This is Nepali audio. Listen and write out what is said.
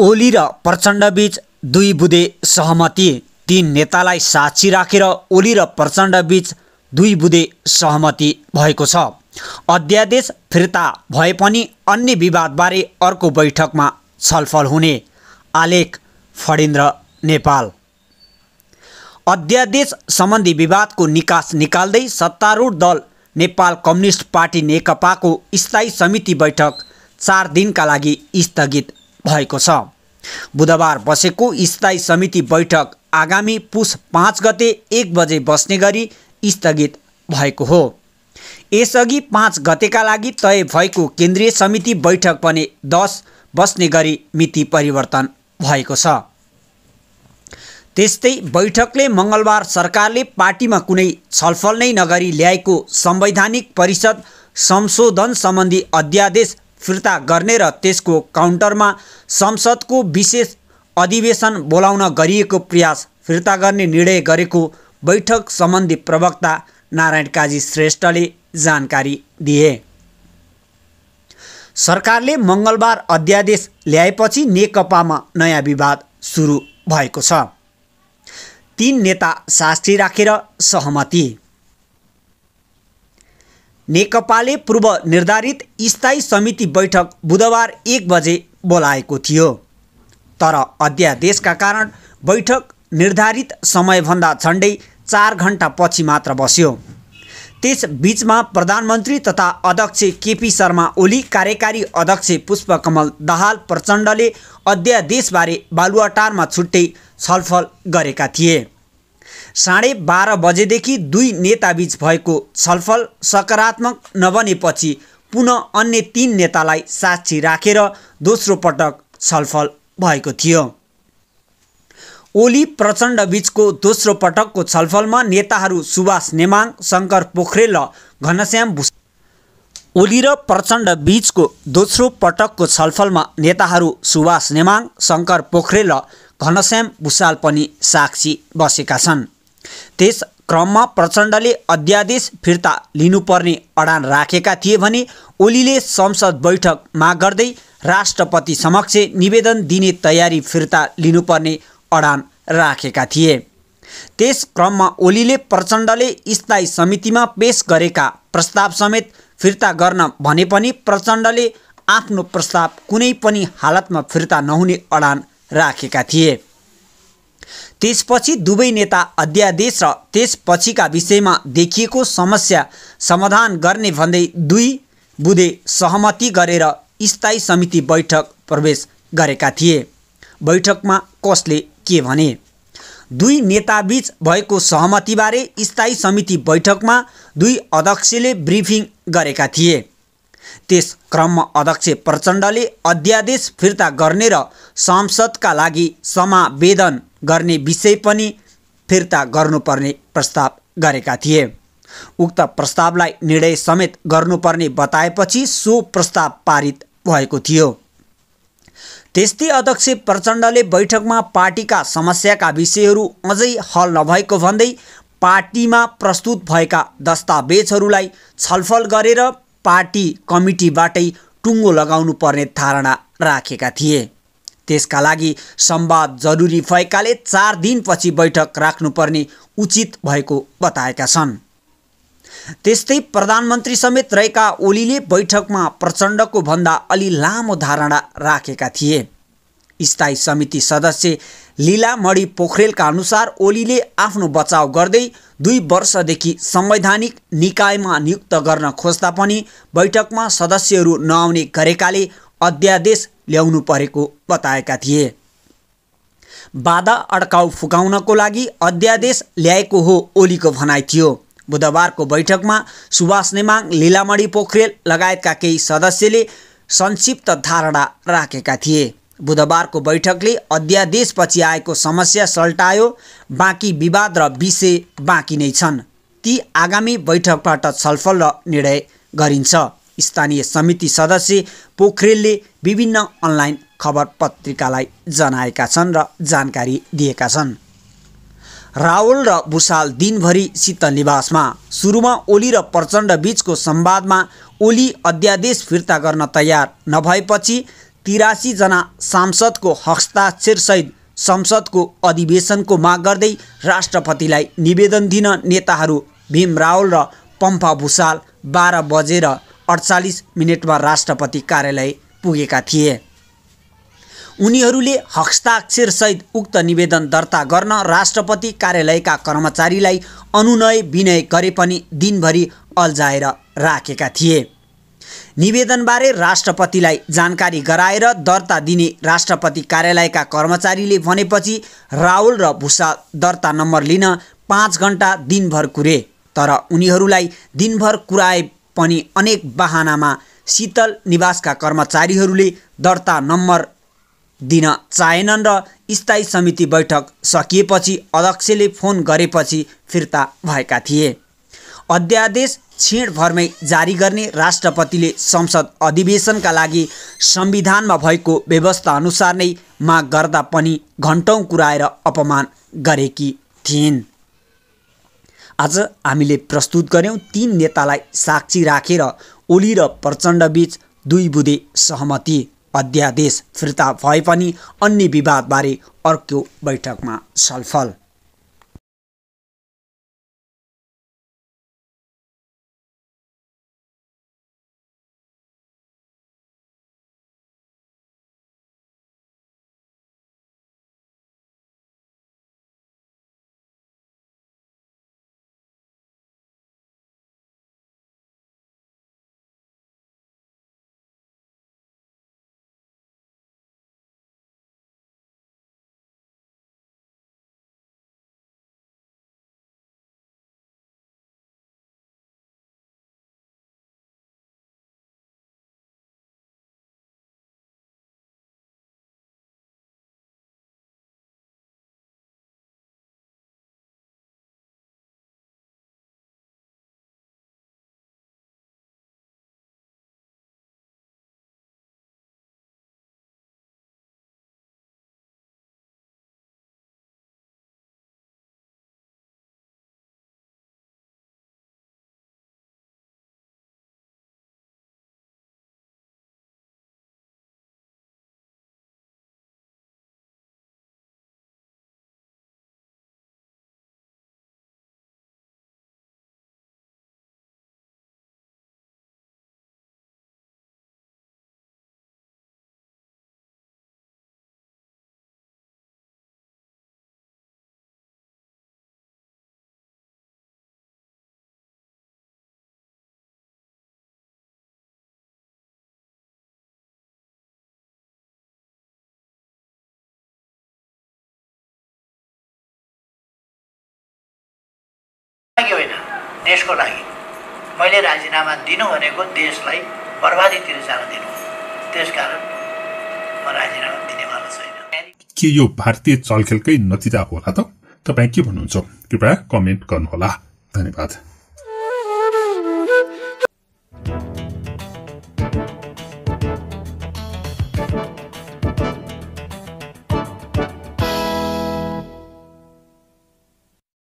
ओली र प्रचण्डबीच दुई बुधे सहमति तीन नेतालाई साक्षी राखेर ओली र प्रचण्डबीच दुई बुधे सहमति भएको छ अध्यादेश फिर्ता भए पनि अन्य विवादबारे अर्को बैठकमा छलफल हुने आलेख फडेन्द्र नेपाल अध्यादेश सम्बन्धी विवादको निकास निकाल्दै सत्तारूढ दल नेपाल कम्युनिस्ट पार्टी नेकपाको स्थायी समिति बैठक चार दिनका लागि स्थगित भएको छ बुधबार बसेको स्थायी समिति बैठक आगामी पुस पाँच गते एक बजे बस्ने गरी स्थगित भएको हो यसअघि पाँच गतेका लागि तय भएको केन्द्रीय समिति बैठक पनि दस बस्ने गरी मिति परिवर्तन भएको छ त्यस्तै बैठकले मङ्गलबार सरकारले पार्टीमा कुनै छलफल नै नगरी ल्याएको संवैधानिक परिषद संशोधन सम्बन्धी अध्यादेश फिर्ता गर्ने र त्यसको काउन्टरमा संसदको विशेष अधिवेशन बोलाउन गरिएको प्रयास फिर्ता गर्ने निर्णय गरेको बैठक सम्बन्धी प्रवक्ता नारायण काजी श्रेष्ठले जानकारी दिए सरकारले मङ्गलबार अध्यादेश ल्याएपछि नेकपामा नयाँ विवाद सुरु भएको छ तीन नेता शास्त्री राखेर सहमति नेकपाले पूर्व निर्धारित स्थायी समिति बैठक बुधबार एक बजे बोलाएको थियो तर अध्यादेशका कारण बैठक निर्धारित समयभन्दा झन्डै चार घन्टा पछि मात्र बस्यो त्यसबीचमा प्रधानमन्त्री तथा अध्यक्ष केपी शर्मा ओली कार्यकारी अध्यक्ष पुष्पकमल दाहाल प्रचण्डले अध्यादेशबारे बालुवाटारमा छुट्टै छलफल गरेका थिए साढे बाह्र बजेदेखि दुई नेताबीच भएको छलफल सकारात्मक नबनेपछि पुनः अन्य तीन नेतालाई साक्षी राखेर रा दोस्रो पटक छलफल भएको थियो ओली प्रचण्ड बीचको दोस्रो पटकको छलफलमा नेताहरू सुभाष नेमाङ शङ्कर पोखरेल र घनश्याम भुस ओली र प्रचण्ड बीचको दोस्रो पटकको छलफलमा नेताहरू सुभाष नेमाङ शङ्कर पोखरेल र घनश्याम भुषाल पनि साक्षी बसेका छन् त्यस क्रममा प्रचण्डले अध्यादेश फिर्ता लिनुपर्ने अडान राखेका थिए भने ओलीले संसद बैठक माग गर्दै राष्ट्रपति समक्ष निवेदन दिने तयारी फिर्ता लिनुपर्ने अडान राखेका थिए त्यस क्रममा ओलीले प्रचण्डले स्थायी समितिमा पेस गरेका प्रस्ताव समेत फिर्ता गर्न भने पनि प्रचण्डले आफ्नो प्रस्ताव कुनै पनि हालतमा फिर्ता नहुने अडान राखेका थिए त्यसपछि दुवै नेता अध्यादेश र त्यसपछिका विषयमा देखिएको समस्या समाधान गर्ने भन्दै दुई बुधे सहमति गरेर स्थायी समिति बैठक प्रवेश गरेका थिए बैठकमा कसले के भने दुई नेताबीच भएको सहमतिबारे स्थायी समिति बैठकमा दुई अध्यक्षले ब्रिफिङ गरेका थिए त्यस क्रममा अध्यक्ष प्रचण्डले अध्यादेश फिर्ता गर्ने र संसदका लागि समावेदन गर्ने विषय पनि फिर्ता गर्नुपर्ने प्रस्ताव गरेका थिए उक्त प्रस्तावलाई निर्णय समेत गर्नुपर्ने बताएपछि सो प्रस्ताव पारित भएको थियो त्यस्तै अध्यक्ष प्रचण्डले बैठकमा पार्टीका समस्याका विषयहरू अझै हल नभएको भन्दै पार्टीमा प्रस्तुत भएका दस्तावेजहरूलाई छलफल गरेर पार्टी कमिटीबाटै टुङ्गो लगाउनु पर्ने धारणा राखेका थिए त्यसका लागि सम्वाद जरुरी भएकाले चार दिनपछि बैठक राख्नुपर्ने उचित भएको बताएका छन् त्यस्तै प्रधानमन्त्री समेत रहेका ओलीले बैठकमा प्रचण्डको भन्दा अलि लामो धारणा राखेका थिए स्थायी समिति सदस्य लीला मणि पोखरेलका अनुसार ओलीले आफ्नो बचाव गर्दै दुई वर्षदेखि संवैधानिक निकायमा नियुक्त गर्न खोज्दा पनि बैठकमा सदस्यहरू नआउने गरेकाले अध्यादेश ल्याउनु परेको बताएका थिए बाधा अड्काउ फुकाउनको लागि अध्यादेश ल्याएको हो ओलीको भनाइ थियो बुधबारको बैठकमा सुभाष नेमाङ लिलामणी पोखरेल लगायतका केही सदस्यले संक्षिप्त धारणा राखेका थिए बुधबारको बैठकले अध्यादेशपछि आएको समस्या सल्टायो बाँकी विवाद र विषय बाँकी नै छन् ती आगामी बैठकबाट छलफल र निर्णय गरिन्छ स्थानीय समिति सदस्य पोखरेलले विभिन्न अनलाइन खबर पत्रिकालाई जनाएका छन् र जानकारी दिएका छन् रावल र भुषाल दिनभरि शीत निवासमा सुरुमा ओली र प्रचण्ड बीचको संवादमा ओली अध्यादेश फिर्ता गर्न तयार नभएपछि तिरासीजना सांसदको हस्ताक्षरसहित संसदको अधिवेशनको माग गर्दै राष्ट्रपतिलाई निवेदन दिन नेताहरू भीम रावल र पम्पा भूषाल बाह्र बजेर अडचालिस मिनटमा राष्ट्रपति कार्यालय पुगेका थिए उनीहरूले हस्ताक्षरसहित उक्त निवेदन दर्ता गर्न राष्ट्रपति कार्यालयका कर्मचारीलाई अनुनय विनय गरे पनि दिनभरि अल्झाएर राखेका थिए निवेदनबारे राष्ट्रपतिलाई जानकारी गराएर दर्ता दिने राष्ट्रपति कार्यालयका कर्मचारीले भनेपछि राहुल र भुसा दर्ता नम्बर लिन पाँच घन्टा दिनभर कुरे तर उनीहरूलाई दिनभर कुराए पनि अनेक बाहनामा शीतल निवासका कर्मचारीहरूले दर्ता नम्बर दिन चाहेनन् र स्थायी समिति बैठक सकिएपछि अध्यक्षले फोन गरेपछि फिर्ता भएका थिए अध्यादेश क्षीणभरमै जारी गर्ने राष्ट्रपतिले संसद अधिवेशनका लागि संविधानमा भएको व्यवस्था अनुसार नै माग गर्दा पनि घन्टौँ कुराएर अपमान गरेकी थिइन् आज हामीले प्रस्तुत गऱ्यौँ तीन नेतालाई साक्षी राखेर रा, ओली र प्रचण्डबीच दुई बुधे सहमति अध्यादेश फिर्ता भए पनि अन्य विवादबारे अर्को बैठकमा छलफल देशको लागि मैले राजीनामा दिनु भनेको देशलाई बर्बादीतिर जान दिनु त्यसकारण म राजीनामा दिनेवाला छैन के यो भारतीय चलखेलकै नतिजा होला त तपाईँ के भन्नुहुन्छ कृपया कमेन्ट गर्नुहोला धन्यवाद